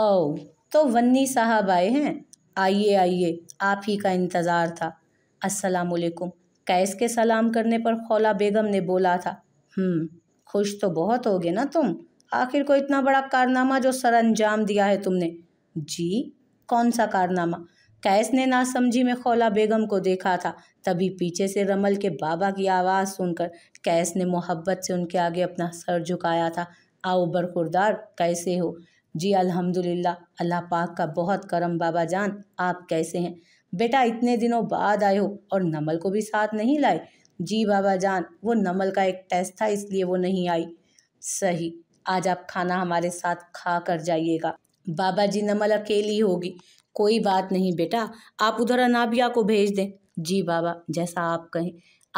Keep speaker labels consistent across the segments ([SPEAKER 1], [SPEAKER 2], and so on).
[SPEAKER 1] ओ तो वन्नी साहब आए हैं आइए आइए आप ही का इंतज़ार था वालेकुम कैस के सलाम करने पर खौला बेगम ने बोला था हम्म, खुश तो बहुत गए ना तुम आखिर को इतना बड़ा कारनामा जो सर अंजाम दिया है तुमने जी कौन सा कारनामा कैस ने नासमझी में खौला बेगम को देखा था तभी पीछे से रमल के बाबा की आवाज़ सुनकर कैस ने मोहब्बत से उनके आगे अपना सर झुकाया था आओ बरखुरदार कैसे हो जी अल्हम्दुलिल्लाह अल्लाह पाक का बहुत करम बाबा जान आप कैसे हैं बेटा इतने दिनों बाद आए हो और नमल को भी साथ नहीं लाए जी बाबा जान वो नमल का एक टेस्ट था इसलिए वो नहीं आई सही आज आप खाना हमारे साथ खा कर जाइएगा बाबा जी नमल अकेली होगी कोई बात नहीं बेटा आप उधर अनाबिया को भेज दें जी बाबा जैसा आप कहें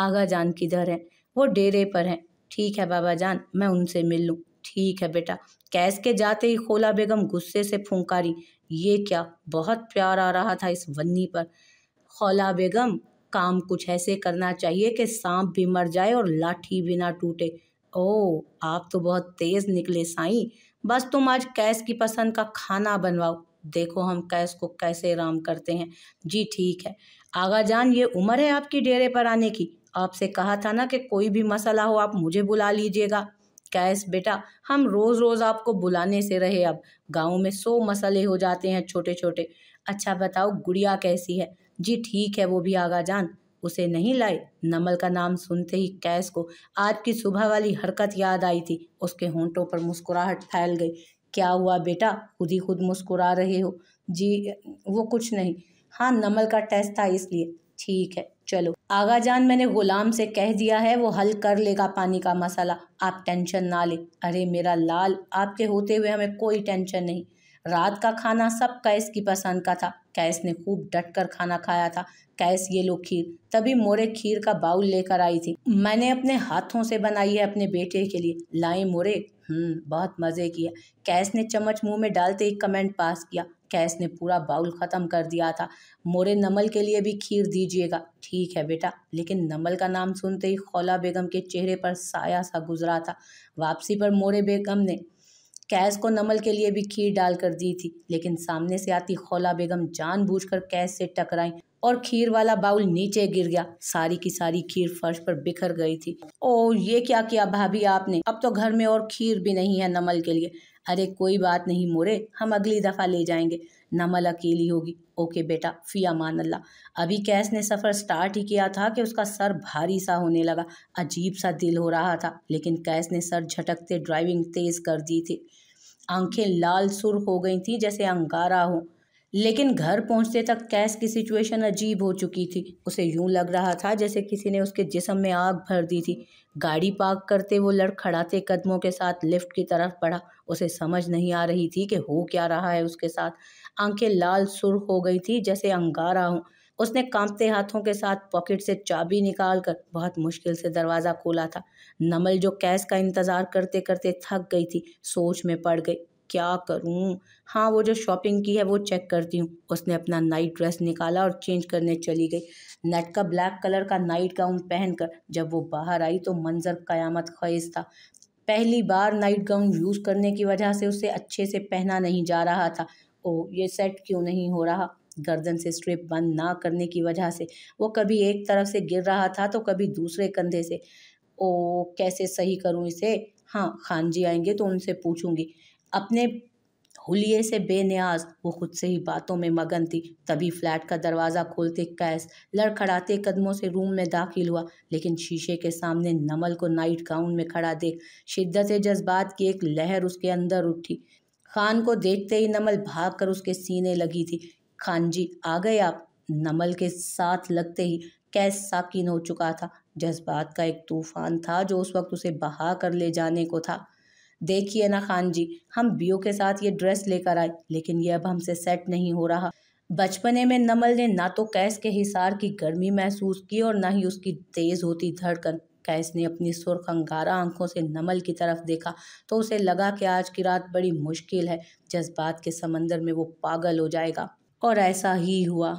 [SPEAKER 1] आगा जान किधर हैं वो डेरे पर हैं ठीक है बाबा जान मैं उनसे मिल लूँ ठीक है बेटा कैश के जाते ही खोला बेगम गुस्से से फूंकारी ये क्या बहुत प्यार आ रहा था इस वन्नी पर खोला बेगम काम कुछ ऐसे करना चाहिए कि सांप भी मर जाए और लाठी भी ना टूटे ओ आप तो बहुत तेज़ निकले साईं बस तुम आज कैस की पसंद का खाना बनवाओ देखो हम कैश को कैसे आराम करते हैं जी ठीक है आगा जान ये उम्र है आपकी डेरे पर आने की आपसे कहा था ना कि कोई भी मसला हो आप मुझे बुला लीजिएगा कैश बेटा हम रोज़ रोज़ आपको बुलाने से रहे अब गाँव में सो मसले हो जाते हैं छोटे छोटे अच्छा बताओ गुड़िया कैसी है जी ठीक है वो भी आगा जान उसे नहीं लाए नमल का नाम सुनते ही कैश को आज की सुबह वाली हरकत याद आई थी उसके होंठों पर मुस्कुराहट फैल गई क्या हुआ बेटा खुद ही खुद मुस्कुरा रहे हो जी वो कुछ नहीं हाँ नमल का टेस्ट था इसलिए ठीक है चलो आगा जान मैंने गुलाम से कह दिया है वो हल कर लेगा पानी का मसाला आप टेंशन ना ले अरे मेरा लाल आपके होते हुए हमें कोई टेंशन नहीं रात का खाना सब कैस की पसंद का था कैस ने खूब डट कर खाना खाया था कैस ये लो खीर तभी मोरे खीर का बाउल लेकर आई थी मैंने अपने हाथों से बनाई है अपने बेटे के लिए लाए मोरे हम्म बहुत मज़े किया कैस ने चम्मच मुंह में डालते ही कमेंट पास किया कैस ने पूरा बाउल ख़त्म कर दिया था मोरे नमल के लिए भी खीर दीजिएगा ठीक है बेटा लेकिन नमल का नाम सुनते ही खौला बेगम के चेहरे पर साया सा गुजरा था वापसी पर मोरे बेगम ने कैस को नमल के लिए भी खीर डाल कर दी थी लेकिन सामने से आती खौला बेगम जानबूझकर कैस से टकराई और खीर वाला बाउल नीचे गिर गया सारी की सारी खीर फर्श पर बिखर गई थी ओ ये क्या किया भाभी आपने अब तो घर में और खीर भी नहीं है नमल के लिए अरे कोई बात नहीं मोरे हम अगली दफ़ा ले जाएंगे नमल अकेली होगी ओके बेटा फ़िया मान अल्लाह अभी कैस ने सफ़र स्टार्ट ही किया था कि उसका सर भारी सा होने लगा अजीब सा दिल हो रहा था लेकिन कैस ने सर झटकते ड्राइविंग तेज़ कर दी थी आंखें लाल सुर हो गई थी जैसे अंगारा हो लेकिन घर पहुंचते तक कैस की सिचुएशन अजीब हो चुकी थी उसे यूं लग रहा था जैसे किसी ने उसके जिसम में आग भर दी थी गाड़ी पार्क करते वो लड़खड़ाते कदमों के साथ लिफ्ट की तरफ बढ़ा उसे समझ नहीं आ रही थी कि हो क्या रहा है उसके साथ आंखें लाल सुर हो गई थी जैसे अंगारा हो उसने कांपते हाथों के साथ पॉकेट से चाबी निकाल कर बहुत मुश्किल से दरवाज़ा खोला था नमल जो कैश का इंतज़ार करते करते थक गई थी सोच में पड़ गई क्या करूं हाँ वो जो शॉपिंग की है वो चेक करती हूँ उसने अपना नाइट ड्रेस निकाला और चेंज करने चली गई नेट का ब्लैक कलर का नाइट गाउन पहनकर जब वो बाहर आई तो मंज़र क़यामत खैज था पहली बार नाइट गाउन यूज़ करने की वजह से उसे अच्छे से पहना नहीं जा रहा था ओ ये सेट क्यों नहीं हो रहा गर्दन से स्ट्रिप बंद ना करने की वजह से वो कभी एक तरफ से गिर रहा था तो कभी दूसरे कंधे से ओ कैसे सही करूँ इसे हाँ खान जी आएंगे तो उनसे पूछूंगी अपने हुलिये से बेनियाज वो खुद से ही बातों में मगन थी तभी फ्लैट का दरवाज़ा खोलते कैस लड़खड़ाते कदमों से रूम में दाखिल हुआ लेकिन शीशे के सामने नमल को नाइट गाउन में खड़ा देख शिद्दत जज्बात की एक लहर उसके अंदर उठी खान को देखते ही नमल भाग कर उसके सीने लगी थी खान जी आ गए आप नमल के साथ लगते ही कैस साकिन हो चुका था जज्बात का एक तूफान था जो उस वक्त उसे बहा कर ले जाने को था देखिए ना खान जी हम बियो के साथ ये ड्रेस लेकर आए लेकिन ये अब हमसे सेट नहीं हो रहा बचपने में नमल ने ना तो कैस के हिसार की गर्मी महसूस की और ना ही उसकी तेज़ होती धड़कन कैस ने अपनी सुर्ख अंगारा आंखों से नमल की तरफ देखा तो उसे लगा कि आज की रात बड़ी मुश्किल है जज्बात के समंदर में वो पागल हो जाएगा और ऐसा ही हुआ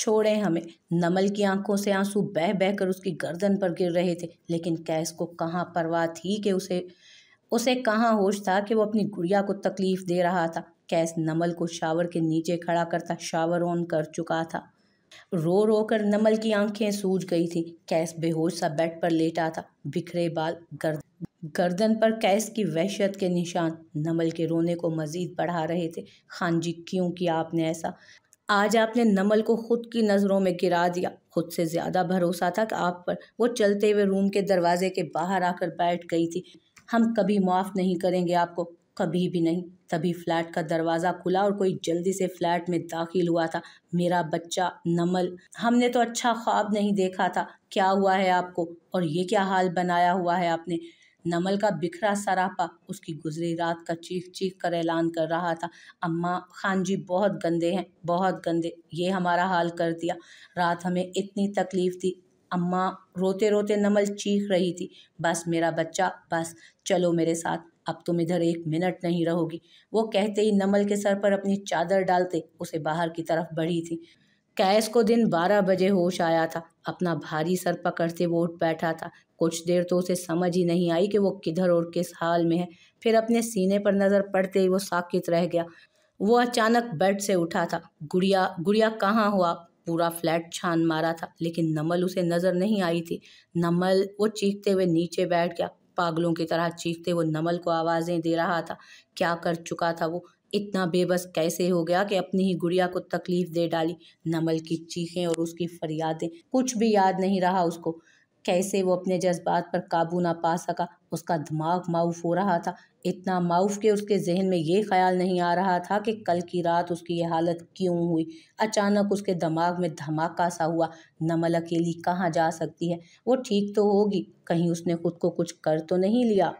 [SPEAKER 1] छोड़े हमें नमल की आंखों से आंसू बह बह कर उसकी गर्दन पर गिर रहे थे लेकिन कैस को कहाँ परवाह थी कि उसे उसे कहाँ होश था कि वो अपनी गुड़िया को तकलीफ दे रहा था कैस नमल को शावर के नीचे खड़ा करता शावर ऑन कर चुका था रो रो कर नमल की आंखें सूज गई थी कैस बेहोश सा बेड पर लेटा था बिखरे बाल गर्द गर्दन पर कैस की वहशत के निशान नमल के रोने को मज़ीद बढ़ा रहे थे खान हाँ जी क्यों किया आपने ऐसा आज आपने नमल को खुद की नज़रों में गिरा दिया खुद से ज़्यादा भरोसा था कि आप पर वो चलते हुए रूम के दरवाजे के बाहर आकर बैठ गई थी हम कभी माफ़ नहीं करेंगे आपको कभी भी नहीं तभी फ्लैट का दरवाज़ा खुला और कोई जल्दी से फ्लैट में दाखिल हुआ था मेरा बच्चा नमल हमने तो अच्छा ख्वाब नहीं देखा था क्या हुआ है आपको और ये क्या हाल बनाया हुआ है आपने नमल का बिखरा सरापा उसकी गुजरी रात का चीख चीख कर ऐलान कर रहा था अम्मा खान जी बहुत गंदे हैं बहुत गंदे ये हमारा हाल कर दिया रात हमें इतनी तकलीफ़ थी अम्मा रोते रोते नमल चीख रही थी बस मेरा बच्चा बस चलो मेरे साथ अब तुम इधर एक मिनट नहीं रहोगी वो कहते ही नमल के सर पर अपनी चादर डालते उसे बाहर की तरफ बढ़ी थी कैश को दिन बारह बजे होश आया था अपना भारी सर पकड़ते वो उठ बैठा था कुछ देर तो उसे समझ ही नहीं आई कि वो किधर और किस हाल में है फिर अपने सीने पर नज़र पड़ते ही वो साकित रह गया वो अचानक बेड से उठा था गुड़िया गुड़िया कहाँ हो आप पूरा फ्लैट छान मारा था लेकिन नमल उसे नज़र नहीं आई थी नमल वो चीखते हुए नीचे बैठ गया पागलों की तरह चीखते हुए नमल को आवाज़ें दे रहा था क्या कर चुका था वो इतना बेबस कैसे हो गया कि अपनी ही गुड़िया को तकलीफ दे डाली नमल की चीखें और उसकी फरियादें कुछ भी याद नहीं रहा उसको कैसे वो अपने जज्बात पर काबू ना पा सका उसका दिमाग माउफ हो रहा था इतना माउफ के उसके जहन में ये ख्याल नहीं आ रहा था कि कल की रात उसकी ये हालत क्यों हुई अचानक उसके दिमाग में धमाका सा हुआ नमल अकेली कहाँ जा सकती है वो ठीक तो होगी कहीं उसने खुद को कुछ कर तो नहीं लिया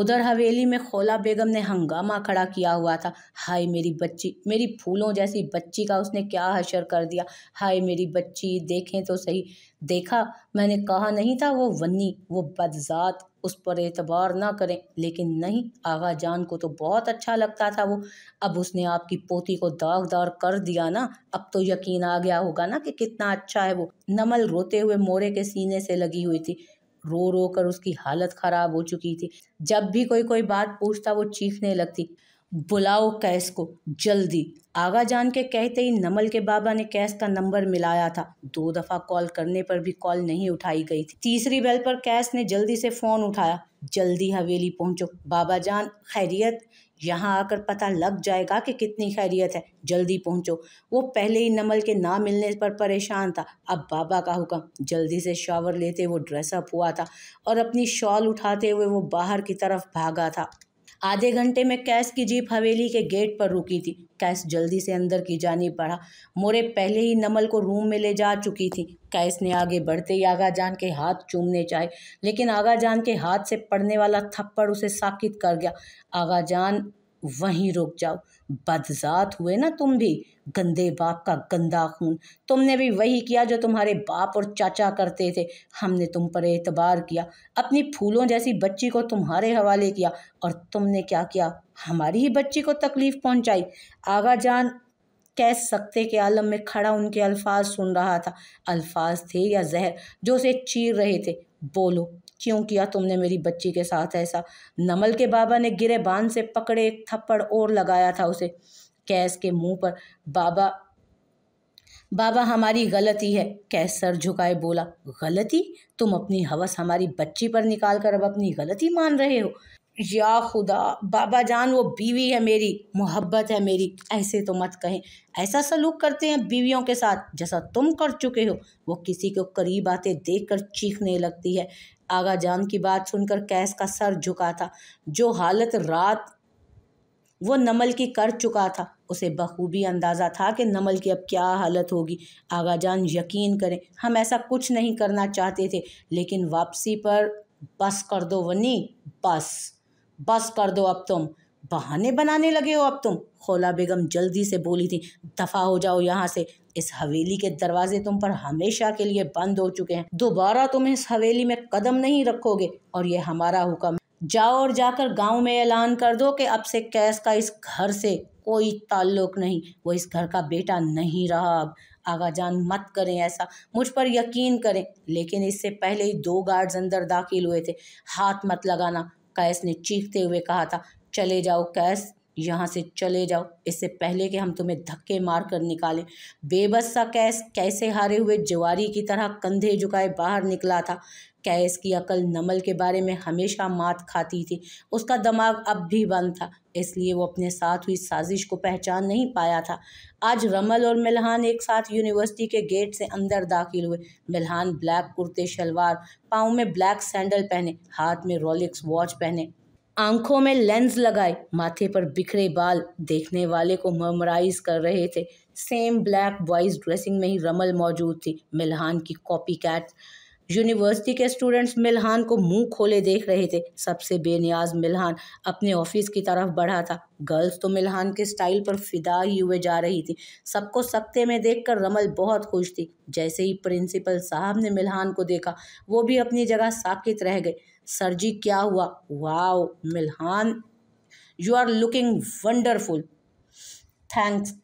[SPEAKER 1] उधर हवेली में खोला बेगम ने हंगामा खड़ा किया हुआ था हाय मेरी बच्ची मेरी फूलों जैसी बच्ची का उसने क्या हशर कर दिया हाय मेरी बच्ची देखें तो सही देखा मैंने कहा नहीं था वो वन्नी वो बदजात उस पर एतबार ना करें लेकिन नहीं आगा जान को तो बहुत अच्छा लगता था वो अब उसने आपकी पोती को दागदार कर दिया ना अब तो यकीन आ गया होगा ना कि कितना अच्छा है वो नमल रोते हुए मोरे के सीने से लगी हुई थी रो रो कर उसकी हालत ख़राब हो चुकी थी जब भी कोई कोई बात पूछता वो चीखने लगती बुलाओ कैस को जल्दी आगा जान के कहते ही नमल के बाबा ने कैस का नंबर मिलाया था दो दफ़ा कॉल करने पर भी कॉल नहीं उठाई गई थी तीसरी बेल पर कैस ने जल्दी से फ़ोन उठाया जल्दी हवेली पहुंचो बाबा जान खैरियत यहाँ आकर पता लग जाएगा कि कितनी खैरियत है जल्दी पहुँचो वो पहले ही नमल के ना मिलने पर परेशान था अब बाबा का हुक्म जल्दी से शॉवर लेते वो ड्रेसअप हुआ था और अपनी शॉल उठाते हुए वो बाहर की तरफ भागा था आधे घंटे में कैश की जीप हवेली के गेट पर रुकी थी कैश जल्दी से अंदर की जानी पड़ा मोरे पहले ही नमल को रूम में ले जा चुकी थी कैश ने आगे बढ़ते ही आगा जान के हाथ चूमने चाहे लेकिन आगा जान के हाथ से पड़ने वाला थप्पड़ उसे साकित कर गया आगा जान वहीं रुक जाओ बदजात हुए ना तुम भी गंदे बाप का गंदा खून तुमने भी वही किया जो तुम्हारे बाप और चाचा करते थे हमने तुम पर एतबार किया अपनी फूलों जैसी बच्ची को तुम्हारे हवाले किया और तुमने क्या किया हमारी ही बच्ची को तकलीफ़ पहुंचाई आगा जान कह सकते के आलम में खड़ा उनके अल्फाज सुन रहा था अल्फाज थे या जहर जो उसे चीर रहे थे बोलो क्यों किया तुमने मेरी बच्ची के साथ ऐसा नमल के बाबा ने गिरे बांध से पकड़े एक थप्पड़ और लगाया था उसे कैस के मुंह पर बाबा बाबा हमारी गलती है कैस सर झुकाए बोला गलती तुम अपनी हवस हमारी बच्ची पर निकाल कर अब अपनी गलती मान रहे हो या खुदा बाबा जान वो बीवी है मेरी मोहब्बत है मेरी ऐसे तो मत कहें ऐसा सलूक करते हैं बीवियों के साथ जैसा तुम कर चुके हो वो किसी को करीब आते देख कर चीखने लगती है आगा जान की बात सुनकर कैस का सर झुका था जो हालत रात वो नमल की कर चुका था उसे बखूबी अंदाज़ा था कि नमल की अब क्या हालत होगी आगा जान यकीन करें हम ऐसा कुछ नहीं करना चाहते थे लेकिन वापसी पर बस कर दो वनी बस बस कर दो अब तुम बहाने बनाने लगे हो अब तुम खोला बेगम जल्दी से बोली थी दफ़ा हो जाओ यहाँ से इस हवेली के दरवाजे तुम पर हमेशा के लिए बंद हो चुके हैं दोबारा तुम इस हवेली में कदम नहीं रखोगे और ये हमारा हुक्म जाओ और जाकर गांव में ऐलान कर दो कि अब से कैस का इस घर से कोई ताल्लुक नहीं वो इस घर का बेटा नहीं रहा अब आगा जान मत करें ऐसा मुझ पर यकीन करें लेकिन इससे पहले ही दो गार्ड्स अंदर दाखिल हुए थे हाथ मत लगाना कैस ने चीखते हुए कहा था चले जाओ कैस यहाँ से चले जाओ इससे पहले कि हम तुम्हें धक्के मार कर निकालें बेबस सा कैस कैसे हारे हुए जवारी की तरह कंधे झुकाए बाहर निकला था कैस की अकल नमल के बारे में हमेशा मात खाती थी उसका दिमाग अब भी बंद था इसलिए वो अपने साथ हुई साजिश को पहचान नहीं पाया था आज रमल और मिलहान एक साथ यूनिवर्सिटी के गेट से अंदर दाखिल हुए मिलहान ब्लैक कुर्ते शलवार पाँव में ब्लैक सैंडल पहने हाथ में रोलिक्स वॉच पहने आंखों में लेंस लगाए माथे पर बिखरे बाल देखने वाले को मेमोराइज कर रहे थे सेम ब्लैक बॉयज़ ड्रेसिंग में ही रमल मौजूद थी मिलहान की कॉपी कैट यूनिवर्सिटी के स्टूडेंट्स मिलहान को मुंह खोले देख रहे थे सबसे बेनियाज मिलहान अपने ऑफिस की तरफ बढ़ा था गर्ल्स तो मिलहान के स्टाइल पर फिदा ही हुए जा रही थी सबको सख्ते में देखकर रमल बहुत खुश थी जैसे ही प्रिंसिपल साहब ने मिलहान को देखा वो भी अपनी जगह साकित रह गए सर जी क्या हुआ wow Milhan you are looking wonderful thanks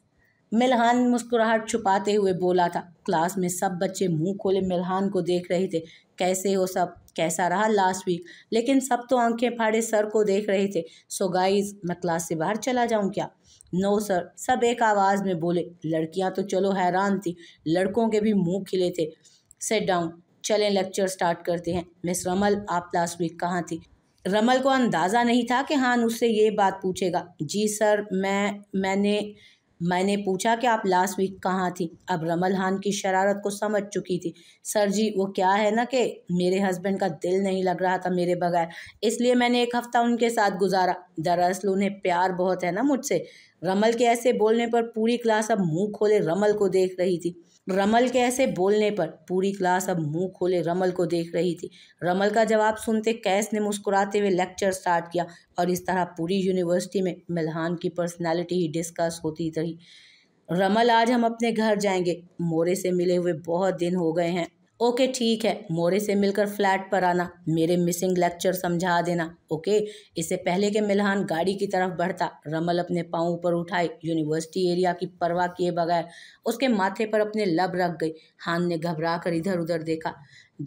[SPEAKER 1] Milhan मुस्कुराहट छुपाते हुए बोला था क्लास में सब बच्चे मुंह खोले मिलहान को देख रहे थे कैसे हो सब कैसा रहा लास्ट वीक लेकिन सब तो आंखें फाड़े सर को देख रहे थे सो गाइज मैं क्लास से बाहर चला जाऊं क्या नो सर सब एक आवाज़ में बोले लड़कियां तो चलो हैरान थी लड़कों के भी मुंह खिले थे सेट डाउन चलें लेक्चर स्टार्ट करते हैं मिस रमल आप लास्ट वीक कहाँ थी रमल को अंदाज़ा नहीं था कि हान उससे ये बात पूछेगा जी सर मैं मैंने मैंने पूछा कि आप लास्ट वीक कहाँ थी अब रमल खान की शरारत को समझ चुकी थी सर जी वो क्या है ना कि मेरे हस्बैंड का दिल नहीं लग रहा था मेरे बगैर इसलिए मैंने एक हफ़्ता उनके साथ गुजारा दरअसल उन्हें प्यार बहुत है ना मुझसे रमल के ऐसे बोलने पर पूरी क्लास अब मुँह खोले रमल को देख रही थी रमल के ऐसे बोलने पर पूरी क्लास अब मुंह खोले रमल को देख रही थी रमल का जवाब सुनते कैस ने मुस्कुराते हुए लेक्चर स्टार्ट किया और इस तरह पूरी यूनिवर्सिटी में मिलहान की पर्सनालिटी ही डिस्कस होती रही रमल आज हम अपने घर जाएंगे मोरे से मिले हुए बहुत दिन हो गए हैं ओके ठीक है मोरे से मिलकर फ्लैट पर आना मेरे मिसिंग लेक्चर समझा देना ओके इससे पहले के मिलहान गाड़ी की तरफ बढ़ता रमल अपने पाँव ऊपर उठाए यूनिवर्सिटी एरिया की परवाह किए बगैर उसके माथे पर अपने लब रख गई हान ने घबरा कर इधर उधर देखा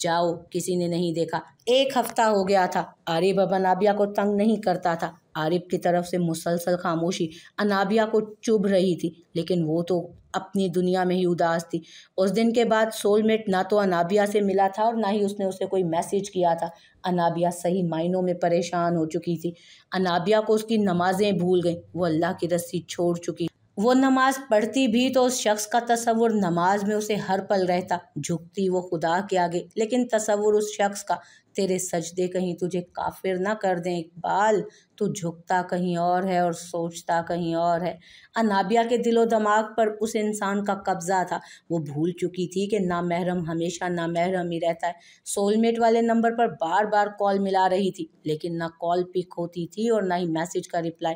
[SPEAKER 1] जाओ किसी ने नहीं देखा एक हफ्ता हो गया था अरे बबन आबिया को तंग नहीं करता था आरिफ की तरफ से मुसलसल खामोशी अनाबिया को चुभ रही थी लेकिन वो तो अपनी दुनिया में ही उदास थी उस दिन के बाद सोलमेट ना तो अनाबिया से मिला था और ना ही उसने उसे कोई मैसेज किया था अनाबिया सही मायनों में परेशान हो चुकी थी अनाबिया को उसकी नमाजें भूल गई वो अल्लाह की रस्सी छोड़ चुकी वो नमाज पढ़ती भी तो उस शख्स का तस्वुर नमाज में उसे हर पल रहता झुकती वो खुदा के आगे लेकिन तस्वुर उस शख्स का तेरे सजदे कहीं तुझे काफिर ना कर दें इकबाल तू झुकता कहीं और है और सोचता कहीं और है अनाबिया के दिलो दिमाग पर उस इंसान का कब्ज़ा था वो भूल चुकी थी कि ना महरम हमेशा ना महरम ही रहता है सोलमेट वाले नंबर पर बार बार कॉल मिला रही थी लेकिन ना कॉल पिक होती थी और ना ही मैसेज का रिप्लाई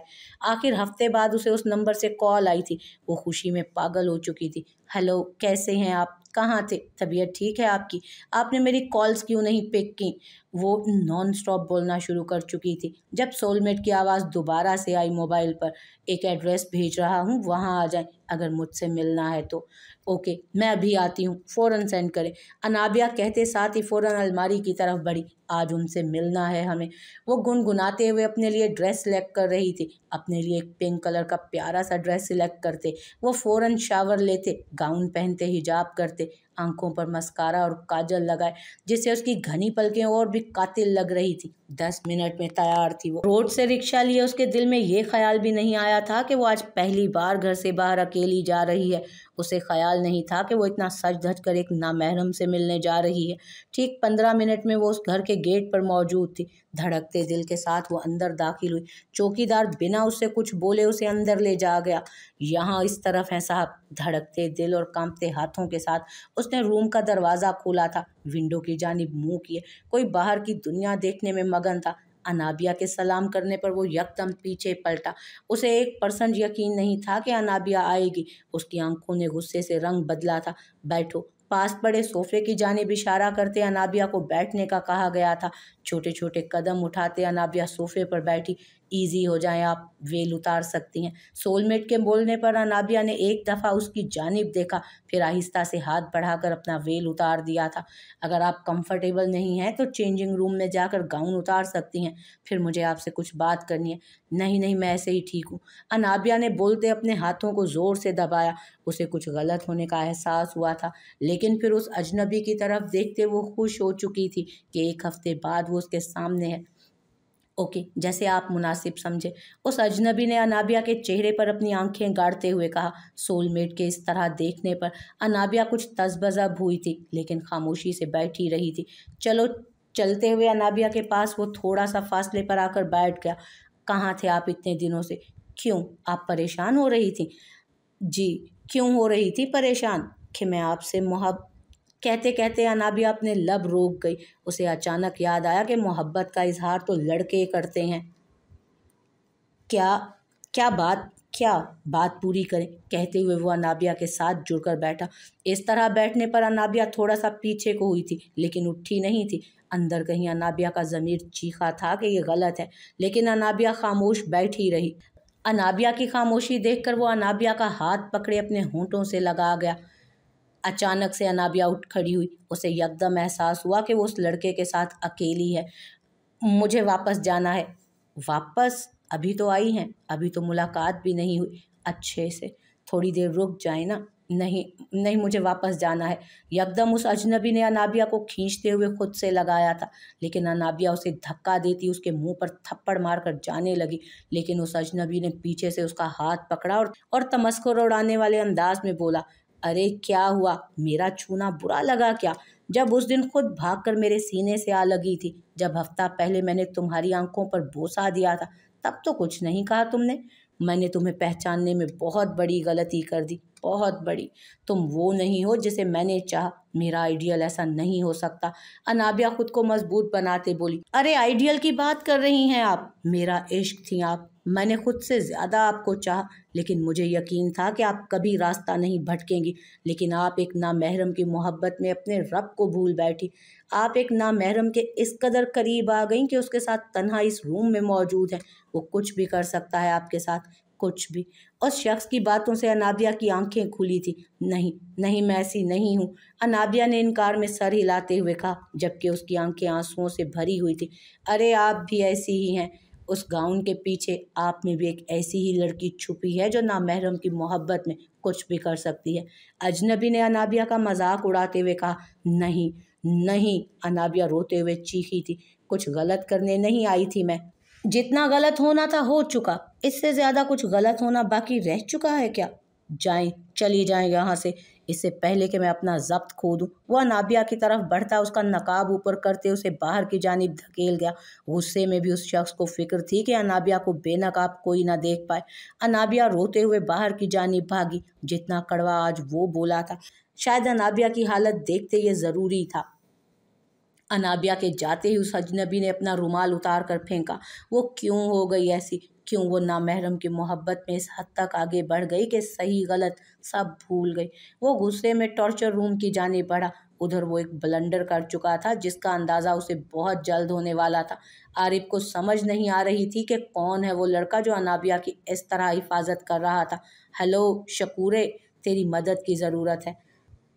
[SPEAKER 1] आखिर हफ्ते बाद उसे उस नंबर से कॉल आई थी वो खुशी में पागल हो चुकी थी हेलो कैसे हैं आप कहाँ थे तबीयत ठीक है आपकी आपने मेरी कॉल्स क्यों नहीं पिक की वो नॉन स्टॉप बोलना शुरू कर चुकी थी जब सोलमेट की आवाज़ दोबारा से आई मोबाइल पर एक एड्रेस भेज रहा हूँ वहाँ आ जाए अगर मुझसे मिलना है तो ओके मैं अभी आती हूँ फ़ौरन सेंड करें अनाबिया कहते साथ ही फ़ौरन अलमारी की तरफ बढ़ी आज उनसे मिलना है हमें वो गुनगुनाते हुए अपने लिए ड्रेस सिलेक्ट कर रही थी अपने लिए एक पिंक कलर का प्यारा सा ड्रेस सिलेक्ट करते वो फ़ौर शावर लेते गाउन पहनते हिजाब करते आंखों पर मस्कारा और काजल लगाए जिससे उसकी घनी पलकें और भी भी कातिल लग रही थी दस मिनट में तैयार थी वो रोड से रिक्शा लिए उसके दिल में ये ख्याल भी नहीं आया था कि वो आज पहली बार घर से बाहर अकेली जा रही है उसे ख्याल नहीं था कि वो इतना सच धज कर एक नामहरम से मिलने जा रही है ठीक पंद्रह मिनट में वो उस घर के गेट पर मौजूद थी धड़कते दिल के साथ वो अंदर दाखिल हुई चौकीदार बिना उससे कुछ बोले उसे अंदर ले जा गया यहाँ इस तरफ है साहब धड़कते दिल और कांपते हाथों के साथ उसने रूम का दरवाज़ा खोला था विंडो की जानब मुँह किए कोई बाहर की दुनिया देखने में मगन था अनाबिया के सलाम करने पर वो यकदम पीछे पलटा उसे एक परसेंट यकीन नहीं था कि अनाबिया आएगी उसकी आंखों ने गुस्से से रंग बदला था बैठो पास पड़े सोफे की जानब इशारा करते अनाबिया को बैठने का कहा गया था छोटे छोटे कदम उठाते अनाबिया सोफे पर बैठी ईजी हो जाए आप वेल उतार सकती हैं सोलमेट के बोलने पर अनाबिया ने एक दफ़ा उसकी जानब देखा फिर आहिस्ता से हाथ बढ़ाकर अपना वेल उतार दिया था अगर आप कंफर्टेबल नहीं हैं तो चेंजिंग रूम में जाकर गाउन उतार सकती हैं फिर मुझे आपसे कुछ बात करनी है नहीं नहीं मैं ऐसे ही ठीक हूँ अनाबिया ने बोलते अपने हाथों को ज़ोर से दबाया उसे कुछ गलत होने का एहसास हुआ था लेकिन फिर उस अजनबी की तरफ देखते वो खुश हो चुकी थी कि एक हफ़्ते बाद वो उसके सामने है ओके जैसे आप मुनासिब समझे उस अजनबी ने अनाबिया के चेहरे पर अपनी आंखें गाड़ते हुए कहा सोलमेट के इस तरह देखने पर अनाबिया कुछ तजबजब हुई थी लेकिन खामोशी से बैठी रही थी चलो चलते हुए अनाबिया के पास वो थोड़ा सा फासले पर आकर बैठ गया कहाँ थे आप इतने दिनों से क्यों आप परेशान हो रही थी जी क्यों हो रही थी परेशान कि मैं आपसे मुहब कहते कहते अनाबिया अपने लब रोक गई उसे अचानक याद आया कि मोहब्बत का इजहार तो लड़के करते हैं क्या क्या बात क्या बात पूरी करें कहते हुए वो अनाबिया के साथ जुड़कर बैठा इस तरह बैठने पर अनाबिया थोड़ा सा पीछे को हुई थी लेकिन उठी नहीं थी अंदर कहीं अनाबिया का ज़मीर चीखा था कि ये गलत है लेकिन अनाबिया खामोश बैठी रही अनाबिया की खामोशी देखकर वो अनाबिया का हाथ पकड़े अपने होंठों से लगा गया अचानक से अनाबिया उठ खड़ी हुई उसे यकदम एहसास हुआ कि वो उस लड़के के साथ अकेली है मुझे वापस जाना है वापस अभी तो आई हैं अभी तो मुलाकात भी नहीं हुई अच्छे से थोड़ी देर रुक जाए ना नहीं नहीं मुझे वापस जाना है यकदम उस अजनबी ने अनाबिया को खींचते हुए खुद से लगाया था लेकिन अनाबिया उसे धक्का देती उसके मुंह पर थप्पड़ मारकर जाने लगी लेकिन उस अजनबी ने पीछे से उसका हाथ पकड़ा और और तमस्कर उड़ाने वाले अंदाज में बोला अरे क्या हुआ मेरा छूना बुरा लगा क्या जब उस दिन खुद भागकर मेरे सीने से आ लगी थी जब हफ्ता पहले मैंने तुम्हारी आंखों पर बोसा दिया था तब तो कुछ नहीं कहा तुमने मैंने तुम्हें पहचानने में बहुत बड़ी गलती कर दी बहुत बड़ी तुम वो नहीं हो जिसे मैंने चाह मेरा आइडियल ऐसा नहीं हो सकता अनाबिया खुद को मजबूत बनाते बोली अरे आइडियल की बात कर रही हैं आप मेरा इश्क थी आप मैंने खुद से ज़्यादा आपको चाह लेकिन मुझे यकीन था कि आप कभी रास्ता नहीं भटकेंगी लेकिन आप एक नामहरम की मोहब्बत में अपने रब को भूल बैठी आप एक नामहरम के इस कदर करीब आ गई कि उसके साथ तन्हा इस रूम में मौजूद है वो कुछ भी कर सकता है आपके साथ कुछ भी उस शख्स की बातों से अनाबिया की आंखें खुली थी नहीं नहीं मैं ऐसी नहीं हूँ अनाबिया ने इनकार में सर हिलाते हुए कहा जबकि उसकी आंखें आंसुओं से भरी हुई थी अरे आप भी ऐसी ही हैं उस गाउन के पीछे आप में भी एक ऐसी ही लड़की छुपी है जो नामहरम की मोहब्बत में कुछ भी कर सकती है अजनबी ने अनाबिया का मजाक उड़ाते हुए कहा नहीं नहीं अनाबिया रोते हुए चीखी थी कुछ गलत करने नहीं आई थी मैं जितना गलत होना था हो चुका इससे ज़्यादा कुछ गलत होना बाकी रह चुका है क्या जाएं चली जाएं यहाँ से इससे पहले कि मैं अपना जब्त खो दूँ वह नाबिया की तरफ बढ़ता उसका नकाब ऊपर करते उसे बाहर की जानब धकेल गया गुस्से में भी उस शख्स को फिक्र थी कि अनाबिया को बेनकाब कोई ना देख पाए अनाबिया रोते हुए बाहर की जानब भागी जितना कड़वा आज वो बोला था शायद अनाबिया की हालत देखते ये ज़रूरी था अनाबिया के जाते ही उस अजनबी ने अपना रुमाल उतार कर फेंका वो क्यों हो गई ऐसी क्यों वो नामहरम की मोहब्बत में इस हद तक आगे बढ़ गई कि सही गलत सब भूल गई वो गुस्से में टॉर्चर रूम की जाने पड़ा उधर वो एक ब्लंडर कर चुका था जिसका अंदाज़ा उसे बहुत जल्द होने वाला था आरिफ को समझ नहीं आ रही थी कि कौन है वो लड़का जो अनाबिया की इस तरह हिफाजत कर रहा था हेलो शकूरे तेरी मदद की ज़रूरत है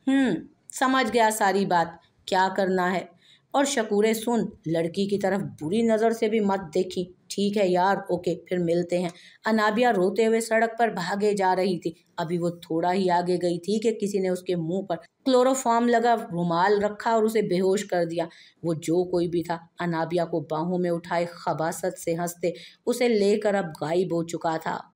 [SPEAKER 1] हम्म, समझ गया सारी बात क्या करना है और शकूर सुन लड़की की तरफ बुरी नज़र से भी मत देखी ठीक है यार ओके फिर मिलते हैं अनाबिया रोते हुए सड़क पर भागे जा रही थी अभी वो थोड़ा ही आगे गई थी कि किसी ने उसके मुंह पर क्लोरोफॉर्म लगा रुमाल रखा और उसे बेहोश कर दिया वो जो कोई भी था अनाबिया को बाहों में उठाए खबासत से हंसते उसे लेकर अब गायब हो चुका था